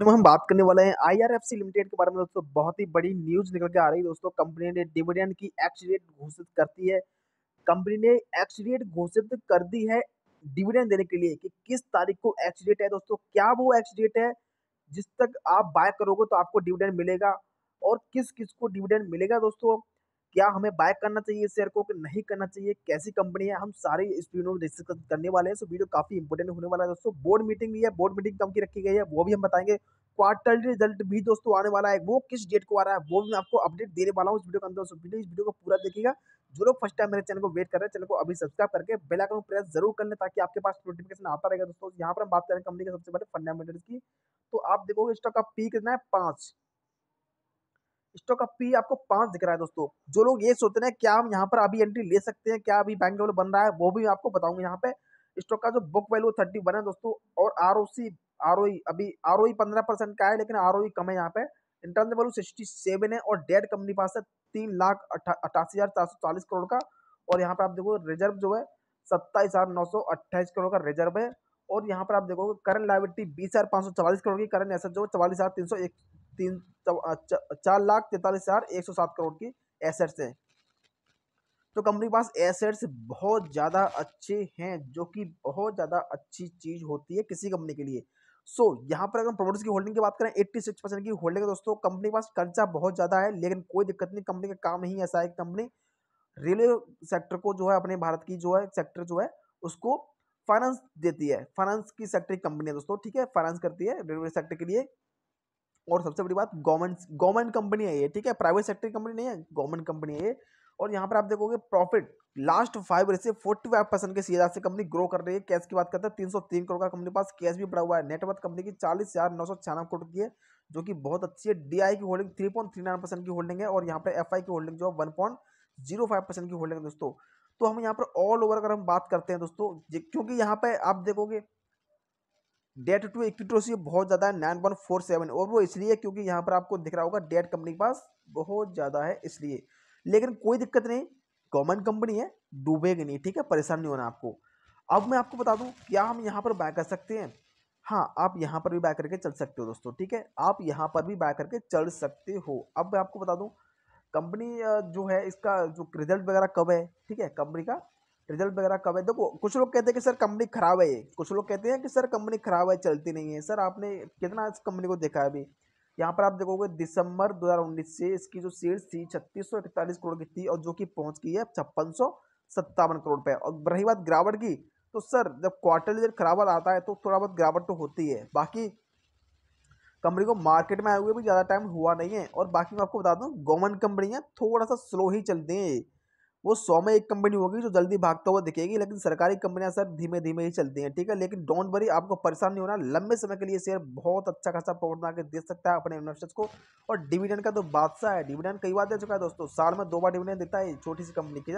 में तो हम बात करने वाले हैं आईआरएफसी लिमिटेड के बारे में दोस्तों बहुत ही बड़ी न्यूज निकल के आ रही है दोस्तों कंपनी ने डिविडेंड की एक्स रेट घोषित करती है कंपनी ने एक्स रेट घोषित कर दी है डिविडेंड देने के लिए कि किस तारीख को एक्स रेट है दोस्तों क्या वो एक्स रेट है जिस तक आप बाय करोगे तो आपको डिविडेंड मिलेगा और किस किस को डिविडेंड मिलेगा दोस्तों क्या हमें बाय करना चाहिए इस शेयर को कि नहीं करना चाहिए कैसी कंपनी है हम सारे इस वीडियो में डिस्कस करने वाले हैं सो वीडियो काफी इंपॉर्टेंट होने वाला है दोस्तों बोर्ड मीटिंग भी है बोर्ड मीटिंग कम की रखी गई है वो भी हम बताएंगे क्वार्टर रिजल्ट भी दोस्तों आने वाला है वो किस डेट को आ रहा है वो भी मैं आपको अपडेट देने वाला हूँ इस वीडियो के अंदर वीडियो इस वीडियो को पूरा देखिएगा जो लोग फर्स्ट टाइम मेरे चैनल को वेट कर रहे हैं चैनल को अभी सब्सक्राइब करके बेल आइकन प्रेस जरूर कर ले ताकि आपके पास नोटिफिकेशन आता रहेगा दोस्तों यहाँ पर हम बात करें कंपनी के सबसे पहले फंडामेंटल्स की तो आप देखोगे स्टॉक का पीक कितना है पाँच स्टॉक का पी आपको पांच दिख रहा है दोस्तों जो लोग ये सोचते हैं क्या हम यहाँ पर अभी एंट्री ले सकते हैं क्या अभी बैंक बन रहा है वो भी आपको बताऊंगा यहाँ पे स्टॉक का जो बुक वैल्यू थर्टी वन है दोस्तों और आर ओ सी आर ओ अभी आर ओ e पंद्रह परसेंट का है लेकिन आर ओ e कम है यहाँ पे इंटरनल वैल्यू सिक्सटी सेवन है और डेट कंपनी पास है तीन लाख अट्ठासी हज़ार चार सौ चालीस करोड़ का और यहाँ पर आप देखो रिजर्व जो है सत्ताईस हज़ार नौ सौ अट्ठाईस करोड़ का रिजर्व है और यहाँ पर आप देखोगे करंट लाइविटी बीस हज़ार पाँच सौ चवालीस करोड़ की करंट एसेट जो है चवालीस हज़ार तीन सौ एक तीन चार लाख तैंतालीस हज़ार एक सौ सात करोड़ की एसेट्स है तो कंपनी के पास एसेट्स बहुत ज़्यादा अच्छे हैं जो कि बहुत ज़्यादा अच्छी चीज़ होती है किसी कंपनी के लिए सो so, यहाँ पर अगर प्रोमोटर्स की होल्डिंग की बात करें एट्टी सिक्स परसेंट की होल्डिंग है तो दोस्तों कंपनी के पास कर्जा बहुत ज़्यादा है लेकिन कोई दिक्कत नहीं कंपनी का काम ही ऐसा है कंपनी रेलवे सेक्टर को जो है अपने भारत की जो है सेक्टर जो है उसको फाइनेंस देती है फाइनेंस की सेक्टर की कंपनी है दोस्तों ठीक है फाइनेंस करती है रेलवे सेक्टर के लिए और सबसे बड़ी बात गवर्नमेंट गवर्नमेंट कंपनी है ये ठीक है प्राइवेट सेक्टर की कंपनी नहीं है गवर्नमेंट कंपनी है ये और यहाँ पर आप देखोगे प्रॉफिट लास्ट फाइव ईयर से फोर्टी फाइव परसेंट के सीधा से कंपनी ग्रो कर रही है कैश की बात करते हैं तीन सौ तीन करोड़ का कंपनी पास कैश भी बढ़ा हुआ है नेटवर्थ कंपनी की चालीस हज़ार नौ सौ छियानवे करोड़ की है जो कि बहुत अच्छी है डी की holding three point three nine percent की होल्डिंग है और यहाँ पर एफ की होल्डिंग जो है one point zero five percent की होल्डिंग है दोस्तों तो हम यहाँ पर ऑल ओवर अगर हम बात करते हैं दोस्तों क्योंकि यहाँ पर आप देखोगे डेट टू इक्विटी रेशियो बहुत ज़्यादा है नाइन पॉइंट फोर सेवन और वो इसलिए क्योंकि यहाँ पर आपको दिख रहा होगा डेट कंपनी के पास बहुत ज़्यादा है इसलिए लेकिन कोई दिक्कत नहीं गवर्नमेंट कंपनी है डूबेगी नहीं ठीक है परेशान नहीं होना आपको अब मैं आपको बता दूँ क्या हम यहाँ पर बाय कर सकते हैं हाँ आप यहाँ पर भी बाय करके चल सकते हो दोस्तों ठीक है आप यहाँ पर भी बाय करके चल सकते हो अब मैं आपको बता दूँ कंपनी जो है इसका जो रिजल्ट वगैरह कब है ठीक है कंपनी का रिजल्ट वगैरह कब है देखो कुछ लोग कहते हैं कि सर कंपनी खराब है ये कुछ लोग कहते हैं कि सर कंपनी खराब है चलती नहीं है सर आपने कितना इस कंपनी को देखा है अभी यहाँ पर आप देखोगे दिसंबर 2019 से इसकी जो सेल्स थी छत्तीस करोड़ की थी और जो कि पहुँच गई है छप्पन करोड़ पे और रही बात गिरावट की तो सर जब क्वार्टर रिजल्ट खराब आता है तो थोड़ा बहुत गिरावट तो होती है बाकी कंपनी को मार्केट में आए हुए भी ज़्यादा टाइम हुआ नहीं है और बाकी मैं आपको बता दूँ गवर्नमेंट कंपनियाँ थोड़ा सा स्लो ही चलती हैं वो सौ में एक कंपनी होगी जो जल्दी भागता हुआ दिखेगी लेकिन सरकारी कंपनियां सर धीमे धीमे ही चलती हैं ठीक है लेकिन डोंट वरी आपको परेशान नहीं होना लंबे समय के लिए शेयर बहुत अच्छा खासा प्रॉफिट मार्केट दे सकता है अपने इन्वेस्टर्स को और डिविडेंड का तो बादशाह है डिविडेंड कई बार दे चुका है दोस्तों साल में दो बार डिविडेंड देता है छोटी सी कंपनी की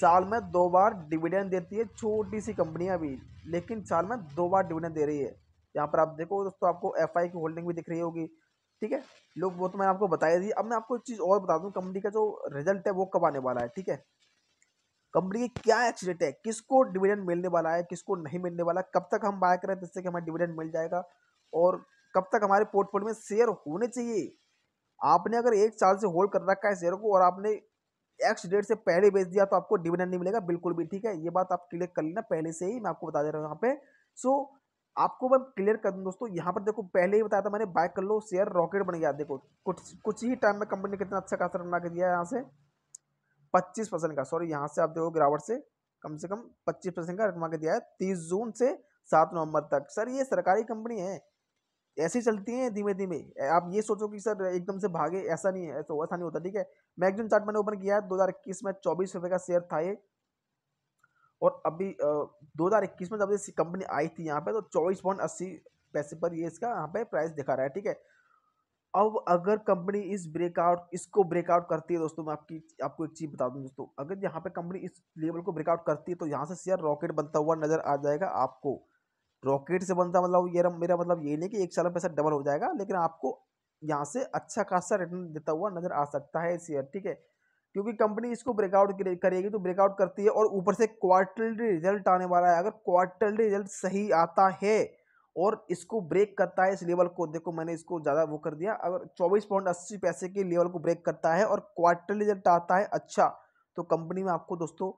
साल में दो बार डिविडेंड देती है छोटी सी कंपनियाँ भी लेकिन साल में दो बार डिविडेंड दे रही है यहाँ पर आप देखो दोस्तों आपको एफ की होल्डिंग भी दिख रही होगी ठीक है लोग वो तो मैंने आपको बताया दी अब मैं आपको एक चीज़ और बता दूँ कंपनी का जो रिजल्ट है वो कब आने वाला है ठीक है कंपनी की क्या एक्सीडेंट है किसको डिविडेंड मिलने वाला है किसको नहीं मिलने वाला कब तक हम बाय करें जिससे कि हमें डिविडेंड मिल जाएगा और कब तक हमारे पोर्टफोलियो में शेयर होने चाहिए आपने अगर एक साल से होल्ड कर रखा है शेयर को और आपने एक्स डेट से पहले बेच दिया तो आपको डिविडेंड नहीं मिलेगा बिल्कुल भी ठीक है ये बात आप क्लियर कर लेना पहले से ही मैं आपको बता दे रहा हूँ यहाँ पे सो so, आपको मैं क्लियर कर दूँ दोस्तों यहाँ पर देखो पहले ही बताया था मैंने बाय कर लो शेयर रॉकेट बन गया देखो कुछ कुछ ही टाइम में कंपनी ने कितना अच्छा खासा रन के दिया यहाँ से पच्चीस परसेंट का सॉरी यहाँ से आप देखो गिरावट से कम से कम पच्चीस परसेंट का रकमा के दिया है तीस जून से सात नवंबर तक सर ये सरकारी कंपनी है ऐसी चलती हैं धीमे धीमे आप ये सोचो कि सर एकदम से भागे ऐसा नहीं है ऐसा ऐसा नहीं होता ठीक है मैगजीन चार्ट मैंने ओपन किया है दो में चौबीस रुपये का शेयर था ये और अभी दो हज़ार इक्कीस में जब ये कंपनी आई थी यहाँ पे तो चौबीस पॉइंट अस्सी पैसे पर ये इसका यहाँ पे प्राइस दिखा रहा है ठीक है अब अगर कंपनी इस ब्रेकआउट इसको ब्रेकआउट करती है दोस्तों मैं आपकी आपको एक चीज़ बता दूं दोस्तों अगर यहाँ पे कंपनी इस लेवल को ब्रेकआउट करती है तो यहाँ से शेयर रॉकेट बनता हुआ नज़र आ जाएगा आपको रॉकेट से बनता मतलब ये मेरा मतलब ये नहीं कि एक साल में पैसा डबल हो जाएगा लेकिन आपको यहाँ से अच्छा खासा रिटर्न देता हुआ नज़र आ सकता है शेयर ठीक है क्योंकि कंपनी इसको ब्रेकआउट करेगी तो ब्रेकआउट करती है और ऊपर से क्वार्टरली रिजल्ट आने वाला है अगर क्वार्टरली रिजल्ट सही आता है और इसको ब्रेक करता है इस लेवल को देखो मैंने इसको ज़्यादा वो कर दिया अगर चौबीस पॉइंट अस्सी पैसे के लेवल को ब्रेक करता है और क्वार्टरली रिजल्ट आता है अच्छा तो कंपनी में आपको दोस्तों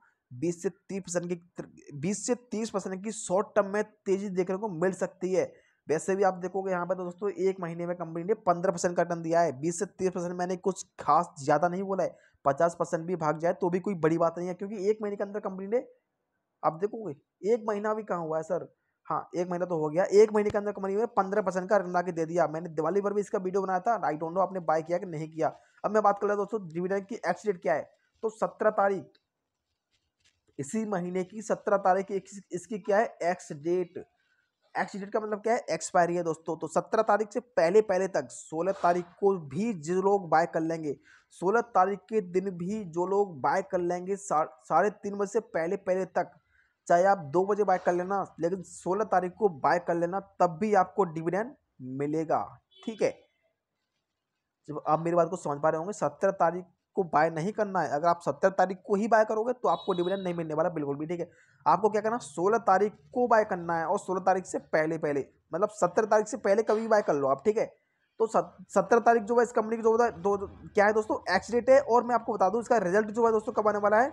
बीस से तीस परसेंट की बीस से तीस परसेंट की शॉर्ट टर्म में तेज़ी देखने को मिल सकती है वैसे भी आप देखोगे यहाँ पर तो दोस्तों एक महीने में कंपनी ने पंद्रह परसेंट का टर्न दिया है बीस से तीस परसेंट मैंने कुछ खास ज़्यादा नहीं बोला है पचास परसेंट भी भाग जाए तो भी कोई बड़ी बात नहीं है क्योंकि एक महीने के अंदर कंपनी ने आप देखोगे एक महीना भी कहाँ हुआ है सर हाँ एक महीना तो हो गया एक महीने के अंदर कंपनी ने पंद्रह परसेंट का रिटर्न ला के दे दिया मैंने दिवाली पर भी इसका वीडियो बनाया था आई डोंट नो आपने बाय किया कि नहीं किया अब मैं बात कर रहा दोस्तों डिविडेंड की एक्सडेट क्या है तो सत्रह तारीख इसी महीने की सत्रह तारीख इसकी क्या है एक्स डेट एक्सीडेंट का मतलब क्या है एक्सपायरी है दोस्तों तो सत्रह तारीख से पहले पहले तक सोलह तारीख को भी जो लोग बाय कर लेंगे सोलह तारीख के दिन भी जो लोग बाय कर लेंगे साढ़े तीन बजे से पहले पहले तक चाहे आप दो बजे बाय कर लेना लेकिन सोलह तारीख को बाय कर लेना तब भी आपको डिविडेंड मिलेगा ठीक है जब आप मेरी बात को समझ पा रहे होंगे सत्रह तारीख को बाय नहीं करना है अगर आप सत्तर तारीख को ही बाय करोगे तो आपको डिविडेंड नहीं मिलने वाला बिल्कुल भी ठीक है आपको क्या करना सोलह तारीख को बाय करना है और सोलह तारीख से पहले पहले मतलब सत्तर तारीख से पहले कभी भी बाय कर लो आप ठीक है तो सत्तर तारीख जो है इस कंपनी की जो है दो क्या है दोस्तों एक्स है और मैं आपको बता दूँ इसका रिजल्ट जो है दोस्तों कब आने वाला है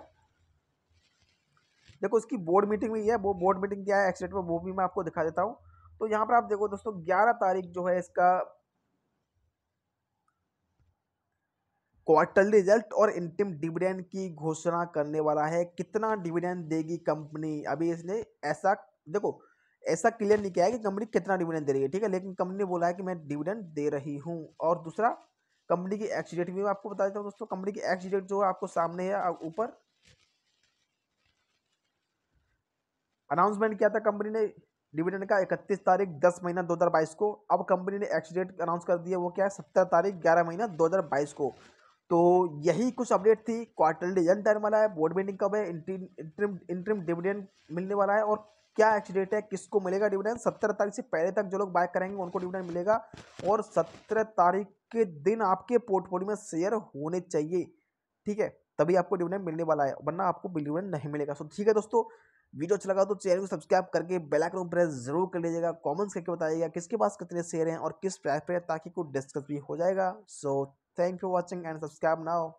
देखो इसकी बोर्ड मीटिंग भी है वो बोर्ड मीटिंग क्या है एक्स में वो भी मैं आपको दिखा देता हूँ तो यहाँ पर आप देखो दोस्तों ग्यारह तारीख जो है इसका क्वार्टरली रिजल्ट और इंटिम डिविडेंड की घोषणा करने वाला है कितना डिविडेंड देगी कंपनी अभी इसने ऐसा देखो ऐसा क्लियर नहीं किया है कि कंपनी कितना डिविडेंड दे रही है ठीक है लेकिन कंपनी ने बोला है कि मैं डिविडेंड दे रही हूँ और दूसरा कंपनी की एक्स डेट भी मैं आपको बता देता हूँ दोस्तों कंपनी की एक्स डेट जो है आपको सामने है ऊपर अनाउंसमेंट किया था कंपनी ने डिविडेंड का 31 तारीख 10 महीना 2022 को अब कंपनी ने एक्स डेट अनाउंस कर दिया वो क्या है सत्तर तारीख 11 महीना 2022 को तो यही कुछ अपडेट थी क्वार्टरली रिजल्ट टाइम वाला है बोर्ड मीटिंग कब है इंट्रीम इंट्रीम डिविडेंड मिलने वाला है और क्या एक्सडेट है किसको मिलेगा डिविडेंड सत्रह तारीख से पहले तक जो लोग बाय करेंगे उनको डिविडेंड मिलेगा और सत्रह तारीख के दिन आपके पोर्टफोलियो में शेयर होने चाहिए ठीक है तभी आपको डिविडेंड मिलने वाला है वरना आपको डिविडेंड नहीं मिलेगा सो ठीक है दोस्तों वीडियो अच्छा लगा तो चैनल को सब्सक्राइब करके बेल आइकन प्रेस जरूर कर लीजिएगा कमेंट्स करके बताइएगा किसके पास कितने शेयर हैं और किस प्राइस पे ताकि कुछ डिस्कस भी हो जाएगा सो Thank you for watching and subscribe now.